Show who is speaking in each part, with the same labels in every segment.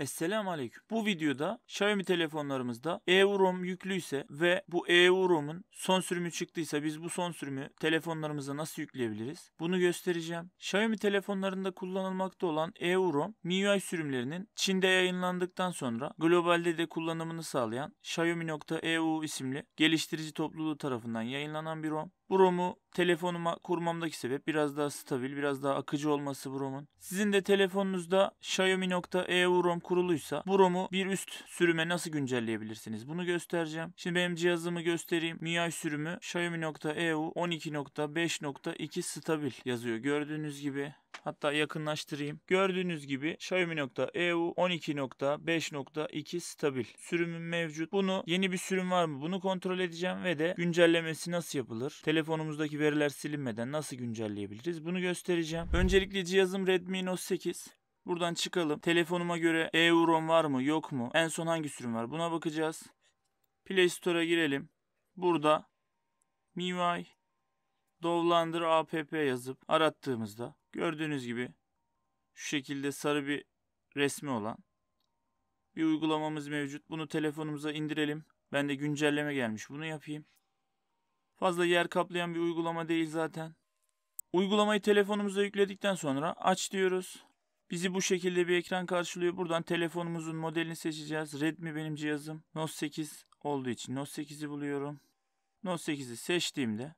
Speaker 1: Esselamu Aleyküm. Bu videoda Xiaomi telefonlarımızda EUROM yüklüyse ve bu EUROM'un son sürümü çıktıysa biz bu son sürümü telefonlarımıza nasıl yükleyebiliriz? Bunu göstereceğim. Xiaomi telefonlarında kullanılmakta olan EUROM, MIUI sürümlerinin Çin'de yayınlandıktan sonra globalde de kullanımını sağlayan Xiaomi.eu isimli geliştirici topluluğu tarafından yayınlanan bir ROM. Bu ROM'u telefonuma kurmamdaki sebep biraz daha stabil, biraz daha akıcı olması bu ROM'un. Sizin de telefonunuzda Xiaomi.eu ROM kuruluysa bu ROM'u bir üst sürüme nasıl güncelleyebilirsiniz? Bunu göstereceğim. Şimdi benim cihazımı göstereyim. MIUI sürümü Xiaomi.eu 12.5.2 stabil yazıyor. Gördüğünüz gibi Hatta yakınlaştırayım. Gördüğünüz gibi Xiaomi.eu 12.5.2 stabil. Sürümün mevcut. Bunu yeni bir sürüm var mı? Bunu kontrol edeceğim ve de güncellemesi nasıl yapılır? Telefonumuzdaki veriler silinmeden nasıl güncelleyebiliriz? Bunu göstereceğim. Öncelikle cihazım Redmi Note 8. Buradan çıkalım. Telefonuma göre EU rom var mı yok mu? En son hangi sürüm var? Buna bakacağız. Play Store'a girelim. Burada MIUI Dovlandır app yazıp arattığımızda Gördüğünüz gibi şu şekilde sarı bir resmi olan bir uygulamamız mevcut. Bunu telefonumuza indirelim. Ben de güncelleme gelmiş. Bunu yapayım. Fazla yer kaplayan bir uygulama değil zaten. Uygulamayı telefonumuza yükledikten sonra aç diyoruz. Bizi bu şekilde bir ekran karşılıyor. Buradan telefonumuzun modelini seçeceğiz. Redmi benim cihazım. Note 8 olduğu için Note 8'i buluyorum. Note 8'i seçtiğimde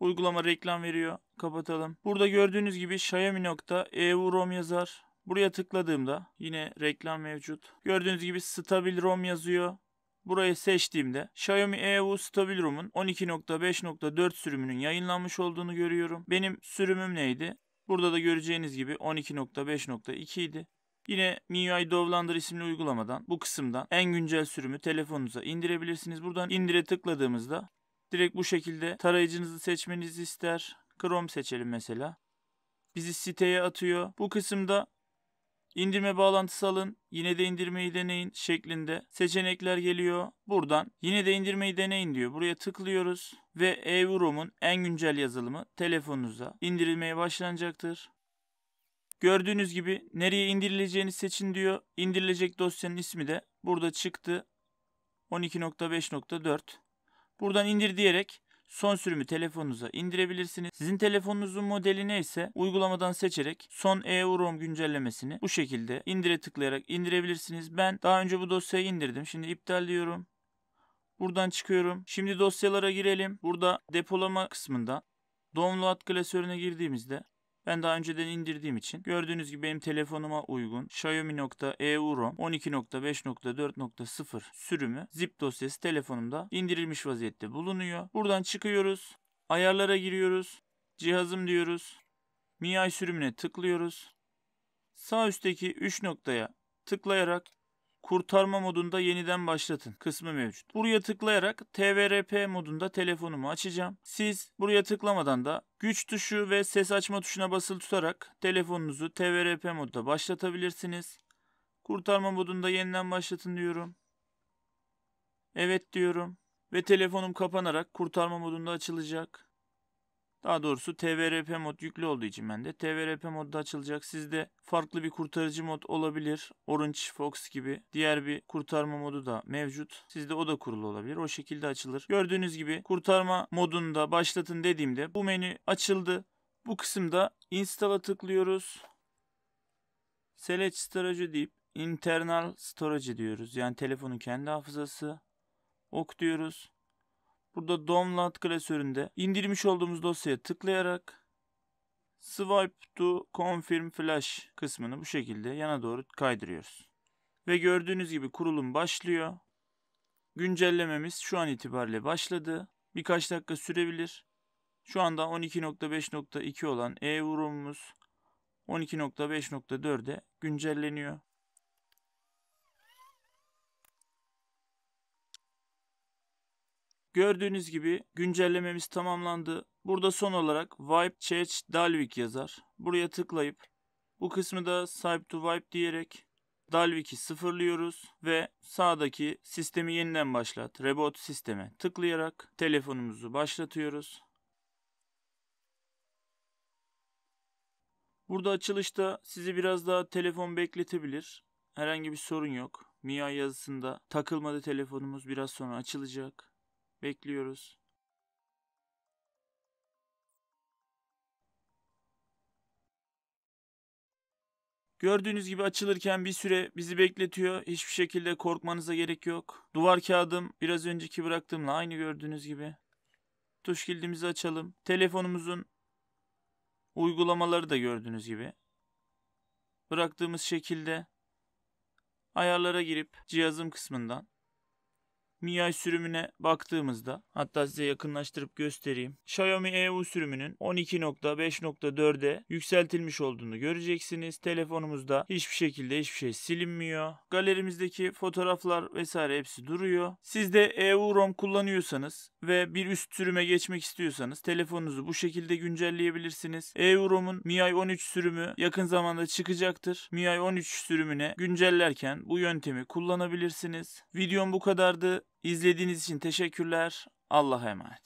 Speaker 1: Uygulama reklam veriyor. Kapatalım. Burada gördüğünüz gibi Xiaomi nokta Xiaomi.eu ROM yazar. Buraya tıkladığımda yine reklam mevcut. Gördüğünüz gibi stabil ROM yazıyor. Buraya seçtiğimde Xiaomi EU Stabil ROM'un 12.5.4 sürümünün yayınlanmış olduğunu görüyorum. Benim sürümüm neydi? Burada da göreceğiniz gibi 12.5.2 idi. Yine MIUI Dovlander isimli uygulamadan bu kısımdan en güncel sürümü telefonunuza indirebilirsiniz. Buradan indire tıkladığımızda Direkt bu şekilde tarayıcınızı seçmenizi ister. Chrome seçelim mesela. Bizi siteye atıyor. Bu kısımda indirme bağlantısı alın, yine de indirmeyi deneyin şeklinde seçenekler geliyor. Buradan yine de indirmeyi deneyin diyor. Buraya tıklıyoruz ve Evromun en güncel yazılımı telefonunuza indirilmeye başlanacaktır. Gördüğünüz gibi nereye indirileceğini seçin diyor. İndirilecek dosyanın ismi de burada çıktı. 12.5.4 Buradan indir diyerek son sürümü telefonunuza indirebilirsiniz. Sizin telefonunuzun modeli neyse uygulamadan seçerek son EUROM güncellemesini bu şekilde indire tıklayarak indirebilirsiniz. Ben daha önce bu dosyayı indirdim. Şimdi iptal diyorum. Buradan çıkıyorum. Şimdi dosyalara girelim. Burada depolama kısmında download klasörüne girdiğimizde ben daha önceden indirdiğim için gördüğünüz gibi benim telefonuma uygun Xiaomi.eu-ROM 12.5.4.0 sürümü zip dosyası telefonumda indirilmiş vaziyette bulunuyor. Buradan çıkıyoruz. Ayarlara giriyoruz. Cihazım diyoruz. MIUI sürümüne tıklıyoruz. Sağ üstteki 3 noktaya tıklayarak kurtarma modunda yeniden başlatın kısmı mevcut. Buraya tıklayarak TVRP modunda telefonumu açacağım. Siz buraya tıklamadan da güç tuşu ve ses açma tuşuna basılı tutarak telefonunuzu TVRP modda başlatabilirsiniz. Kurtarma modunda yeniden başlatın diyorum. Evet diyorum ve telefonum kapanarak kurtarma modunda açılacak. Daha doğrusu TVRP mod yüklü olduğu için ben de TVRP modda açılacak. Sizde farklı bir kurtarıcı mod olabilir. Orange Fox gibi diğer bir kurtarma modu da mevcut. Sizde o da kurulu olabilir. O şekilde açılır. Gördüğünüz gibi kurtarma modunda başlatın dediğimde bu menü açıldı. Bu kısımda install'a tıklıyoruz. Select storage deyip internal storage diyoruz. Yani telefonun kendi hafızası. Ok diyoruz. Burada download klasöründe indirmiş olduğumuz dosyaya tıklayarak swipe to confirm flash kısmını bu şekilde yana doğru kaydırıyoruz. Ve gördüğünüz gibi kurulum başlıyor. Güncellememiz şu an itibariyle başladı. Birkaç dakika sürebilir. Şu anda 12.5.2 olan e-vurumumuz 12.5.4'e güncelleniyor. Gördüğünüz gibi güncellememiz tamamlandı. Burada son olarak wipe church dalvik yazar. Buraya tıklayıp bu kısmı da Swipe to wipe diyerek dalvik'i sıfırlıyoruz ve sağdaki sistemi yeniden başlat. Reboot sisteme tıklayarak telefonumuzu başlatıyoruz. Burada açılışta sizi biraz daha telefon bekletebilir. Herhangi bir sorun yok. MIA yazısında takılmadı telefonumuz biraz sonra açılacak. Bekliyoruz. Gördüğünüz gibi açılırken bir süre bizi bekletiyor. Hiçbir şekilde korkmanıza gerek yok. Duvar kağıdım biraz önceki bıraktığımla aynı gördüğünüz gibi. Tuş kilidimizi açalım. Telefonumuzun uygulamaları da gördüğünüz gibi. Bıraktığımız şekilde ayarlara girip cihazım kısmından MIUI sürümüne baktığımızda hatta size yakınlaştırıp göstereyim. Xiaomi EU sürümünün 12.5.4'e yükseltilmiş olduğunu göreceksiniz. Telefonumuzda hiçbir şekilde hiçbir şey silinmiyor. Galerimizdeki fotoğraflar vesaire hepsi duruyor. Siz de EU-ROM kullanıyorsanız ve bir üst sürüme geçmek istiyorsanız telefonunuzu bu şekilde güncelleyebilirsiniz. EU-ROM'un MIUI 13 sürümü yakın zamanda çıkacaktır. MIUI 13 sürümüne güncellerken bu yöntemi kullanabilirsiniz. Videom bu kadardı. İzlediğiniz için teşekkürler. Allah'a emanet.